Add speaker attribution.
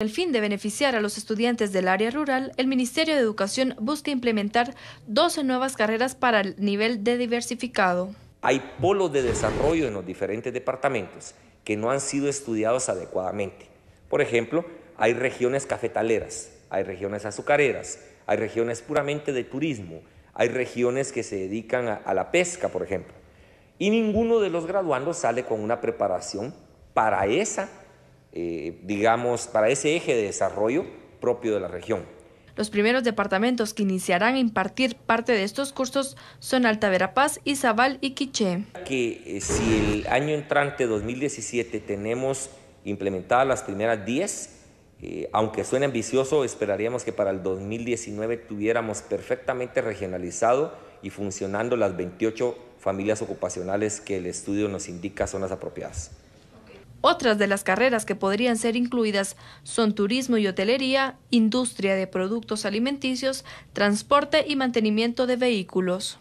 Speaker 1: el fin de beneficiar a los estudiantes del área rural, el Ministerio de Educación busca implementar 12 nuevas carreras para el nivel de diversificado.
Speaker 2: Hay polos de desarrollo en los diferentes departamentos que no han sido estudiados adecuadamente. Por ejemplo, hay regiones cafetaleras, hay regiones azucareras, hay regiones puramente de turismo, hay regiones que se dedican a, a la pesca, por ejemplo. Y ninguno de los graduandos sale con una preparación para esa eh, digamos, para ese eje de desarrollo propio de la región.
Speaker 1: Los primeros departamentos que iniciarán a impartir parte de estos cursos son Alta Verapaz, Izabal y Quiché.
Speaker 2: Que eh, si el año entrante 2017 tenemos implementadas las primeras 10, eh, aunque suene ambicioso, esperaríamos que para el 2019 tuviéramos perfectamente regionalizado y funcionando las 28 familias ocupacionales que el estudio nos indica son las apropiadas.
Speaker 1: Otras de las carreras que podrían ser incluidas son turismo y hotelería, industria de productos alimenticios, transporte y mantenimiento de vehículos.